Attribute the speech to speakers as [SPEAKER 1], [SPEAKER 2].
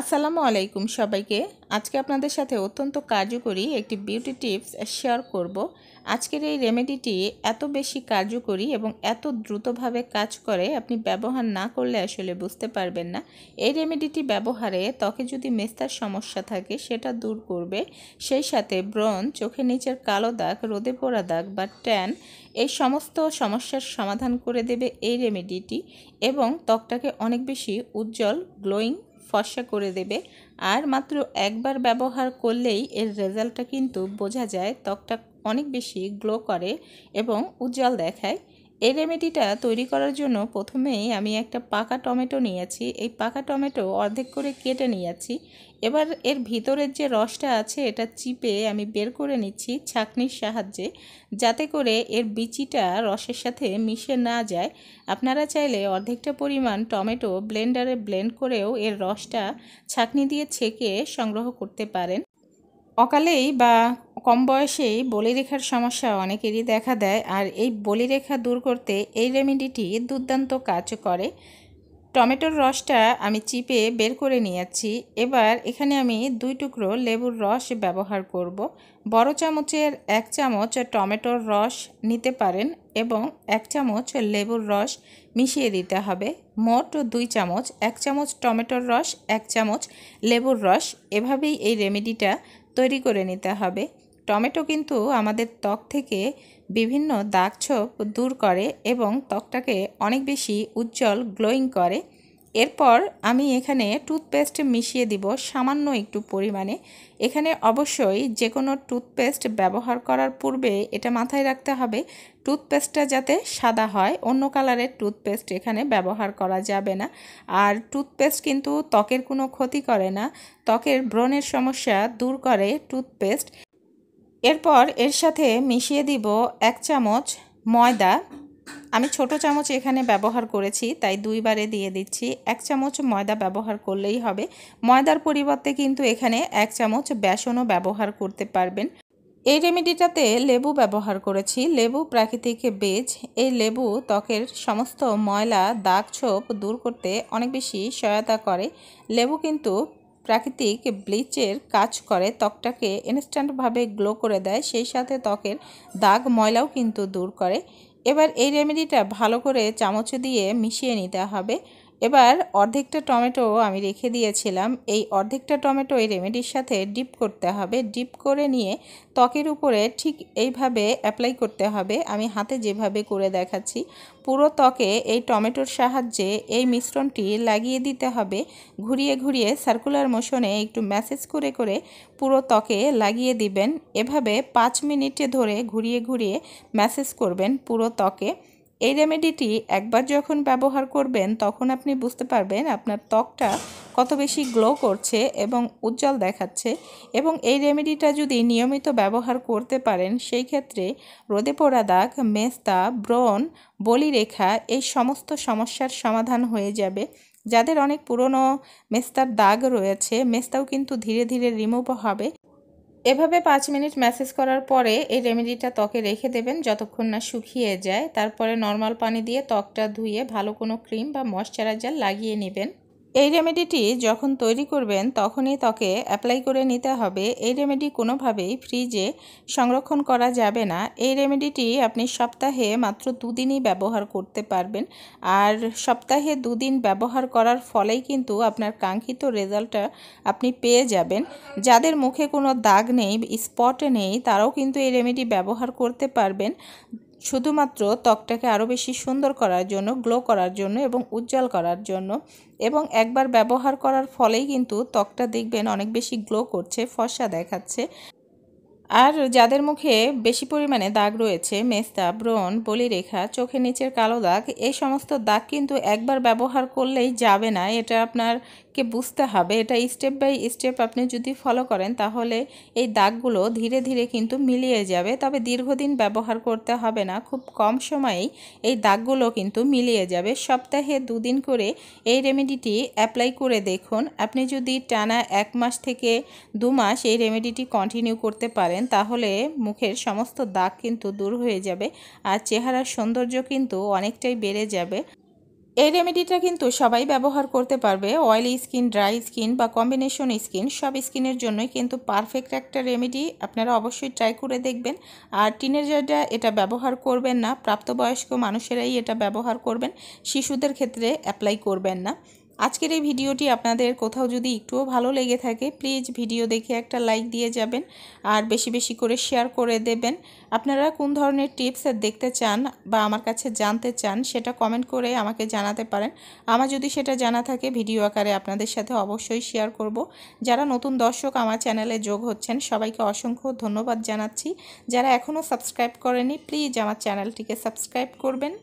[SPEAKER 1] আসসালামু আলাইকুম সবাইকে আজকে আপনাদের সাথে অত্যন্ত কার্যকরী একটি বিউটি টিপস শেয়ার করব আজকের এই রেমেডিটি এত বেশি কার্যকরী এবং এত দ্রুতভাবে কাজ করে আপনি ব্যবহার না করলে আসলে বুঝতে পারবেন না এই রেমেডিটি ব্যবহারে ত্বকে যদি মেস্তার সমস্যা থাকে সেটা দূর করবে সেই সাথে ব্রণ চোখের নিচের কালো দাগ রোদে পোড়া দাগ বা ট্যান এই সমস্ত সমস্যার সমাধান করে দেবে এই রেমেডিটি এবং ত্বকটাকে অনেক বেশি উজ্জ্বল গ্লোয়িং ফর্সা করে দেবে আর মাত্র একবার ব্যবহার করলেই এর রেজাল্টটা কিন্তু বোঝা যায় ত্বকটা অনেক বেশি গ্লো করে এবং উজ্জ্বল দেখায় এই রেমেডিটা তৈরি করার জন্য প্রথমেই আমি একটা পাকা টমেটো নিয়েছি এই পাকা টমেটো অর্ধেক করে কেটে নিয়েছি এবার এর ভিতরের যে রসটা আছে এটা চিপে আমি বের করে নিচ্ছি ছাঁকনির সাহায্যে যাতে করে এর বিচিটা রসের সাথে মিশে না যায় আপনারা চাইলে অর্ধেকটা পরিমাণ টমেটো ব্লেন্ডারে ব্লেন্ড করেও এর রসটা ছাঁকনি দিয়ে ছেঁকে সংগ্রহ করতে পারেন অকালেই বা কম বয়সেই বলিরেখার সমস্যা অনেকেরই দেখা দেয় আর এই বলিরেখা দূর করতে এই রেমেডিটি দুর্দান্ত কাজ করে টমেটোর রসটা আমি চিপে বের করে নিয়েছি এবার এখানে আমি দুই টুকরো লেবুর রস ব্যবহার করব বড় চামচের এক চামচ টমেটোর রস নিতে পারেন এবং এক চামচ লেবুর রস মিশিয়ে দিতে হবে মোট দুই চামচ এক চামচ টমেটোর রস এক চামচ লেবুর রস এভাবেই এই রেমেডিটা তৈরি করে নিতে হবে টমেটো কিন্তু আমাদের ত্বক থেকে বিভিন্ন দাগ ছোপ দূর করে এবং ত্বকটাকে অনেক বেশি উজ্জ্বল গ্লোয়িং করে এরপর আমি এখানে টুথপেস্ট মিশিয়ে দিব সামান্য একটু পরিমাণে এখানে অবশ্যই যে কোনো টুথপেস্ট ব্যবহার করার পূর্বে এটা মাথায় রাখতে হবে টুথপেস্টটা যাতে সাদা হয় অন্য কালারের টুথপেস্ট এখানে ব্যবহার করা যাবে না আর টুথপেস্ট কিন্তু ত্বকের কোনো ক্ষতি করে না ত্বকের ব্রণের সমস্যা দূর করে টুথপেস্ট এরপর এর সাথে মিশিয়ে দিব এক চামচ ময়দা আমি ছোট চামচ এখানে ব্যবহার করেছি তাই দুইবারে দিয়ে দিচ্ছি এক চামচ ময়দা ব্যবহার করলেই হবে ময়দার পরিবর্তে কিন্তু এখানে এক চামচ বেসনও ব্যবহার করতে পারবেন এই রেমেডিটাতে লেবু ব্যবহার করেছি লেবু প্রাকৃতিক বেজ এই লেবু ত্বকের সমস্ত ময়লা দাগ ছোপ দূর করতে অনেক বেশি সহায়তা করে লেবু কিন্তু প্রাকৃতিক ব্লিচের কাজ করে ত্বকটাকে ইনস্ট্যান্টভাবে গ্লো করে দেয় সেই সাথে ত্বকের দাগ ময়লাও কিন্তু দূর করে এবার এই রেমেডিটা ভালো করে চামচ দিয়ে মিশিয়ে নিতে হবে এবার অর্ধেকটা টমেটো আমি রেখে দিয়েছিলাম এই অর্ধেকটা টমেটো এই রেমেডির সাথে ডিপ করতে হবে ডিপ করে নিয়ে ত্বকের উপরে ঠিক এইভাবে অ্যাপ্লাই করতে হবে আমি হাতে যেভাবে করে দেখাচ্ছি পুরো ত্বকে এই টমেটোর সাহায্যে এই মিশ্রণটি লাগিয়ে দিতে হবে ঘুরিয়ে ঘুরিয়ে সার্কুলার মোশনে একটু ম্যাসেজ করে করে পুরো ত্বকে লাগিয়ে দিবেন এভাবে পাঁচ মিনিটে ধরে ঘুরিয়ে ঘুরিয়ে ম্যাসেজ করবেন পুরো ত্বকে এই রেমেডিটি একবার যখন ব্যবহার করবেন তখন আপনি বুঝতে পারবেন আপনার ত্বকটা কত বেশি গ্লো করছে এবং উজ্জ্বল দেখাচ্ছে এবং এই রেমেডিটা যদি নিয়মিত ব্যবহার করতে পারেন সেই ক্ষেত্রে রোদে পোড়া দাগ মেস্তা ব্রণ বলিরেখা এই সমস্ত সমস্যার সমাধান হয়ে যাবে যাদের অনেক পুরনো মেস্তার দাগ রয়েছে মেস্তাও কিন্তু ধীরে ধীরে রিমুভ হবে এভাবে পাঁচ মিনিট ম্যাসেজ করার পরে এই রেমেডিটা ত্বকে রেখে দেবেন যতক্ষণ না শুকিয়ে যায় তারপরে নর্মাল পানি দিয়ে ত্বকটা ধুয়ে ভালো কোনো ক্রিম বা ময়শ্চারাইজার লাগিয়ে নেবেন এই রেমেডিটি যখন তৈরি করবেন তখনই ত্বকে অ্যাপ্লাই করে নিতে হবে এই রেমেডি কোনোভাবেই ফ্রিজে সংরক্ষণ করা যাবে না এই রেমেডিটি আপনি সপ্তাহে মাত্র দুদিনই ব্যবহার করতে পারবেন আর সপ্তাহে দুদিন ব্যবহার করার ফলেই কিন্তু আপনার কাঙ্ক্ষিত রেজাল্টটা আপনি পেয়ে যাবেন যাদের মুখে কোনো দাগ নেই স্পট নেই তারাও কিন্তু এই রেমেডি ব্যবহার করতে পারবেন শুধুমাত্র ত্বকটাকে আরও বেশি সুন্দর করার জন্য গ্লো করার জন্য এবং উজ্জ্বল করার জন্য এবং একবার ব্যবহার করার ফলেই কিন্তু ত্বকটা দেখবেন অনেক বেশি গ্লো করছে ফসা দেখাচ্ছে আর যাদের মুখে বেশি পরিমাণে দাগ রয়েছে মেস্তা ব্রণ বলিরেখা চোখের নিচের কালো দাগ এই সমস্ত দাগ কিন্তু একবার ব্যবহার করলেই যাবে না এটা আপনারকে বুঝতে হবে এটা স্টেপ বাই স্টেপ আপনি যদি ফলো করেন তাহলে এই দাগগুলো ধীরে ধীরে কিন্তু মিলিয়ে যাবে তবে দীর্ঘদিন ব্যবহার করতে হবে না খুব কম সময়েই এই দাগগুলো কিন্তু মিলিয়ে যাবে সপ্তাহে দুদিন করে এই রেমেডিটি অ্যাপ্লাই করে দেখুন আপনি যদি টানা এক মাস থেকে দু মাস এই রেমেডিটি কন্টিনিউ করতে পারেন করেন তাহলে মুখের সমস্ত দাগ কিন্তু দূর হয়ে যাবে আর চেহারার সৌন্দর্য কিন্তু অনেকটাই বেড়ে যাবে এই রেমেডিটা কিন্তু সবাই ব্যবহার করতে পারবে অয়েলি স্কিন ড্রাই স্কিন বা কম্বিনেশন স্কিন সব স্কিনের জন্যই কিন্তু পারফেক্ট একটা রেমেডি আপনারা অবশ্যই ট্রাই করে দেখবেন আর টিনেজাররা এটা ব্যবহার করবেন না প্রাপ্তবয়স্ক মানুষেরাই এটা ব্যবহার করবেন শিশুদের ক্ষেত্রে অ্যাপ্লাই করবেন না আজকের এই ভিডিওটি আপনাদের কোথাও যদি একটুও ভালো লেগে থাকে প্লিজ ভিডিও দেখে একটা লাইক দিয়ে যাবেন আর বেশি বেশি করে শেয়ার করে দেবেন আপনারা কোন ধরনের টিপস দেখতে চান বা আমার কাছে জানতে চান সেটা কমেন্ট করে আমাকে জানাতে পারেন আমার যদি সেটা জানা থাকে ভিডিও আকারে আপনাদের সাথে অবশ্যই শেয়ার করব যারা নতুন দর্শক আমার চ্যানেলে যোগ হচ্ছেন সবাইকে অসংখ্য ধন্যবাদ জানাচ্ছি যারা এখনও সাবস্ক্রাইব করেনি প্লিজ আমার চ্যানেলটিকে সাবস্ক্রাইব করবেন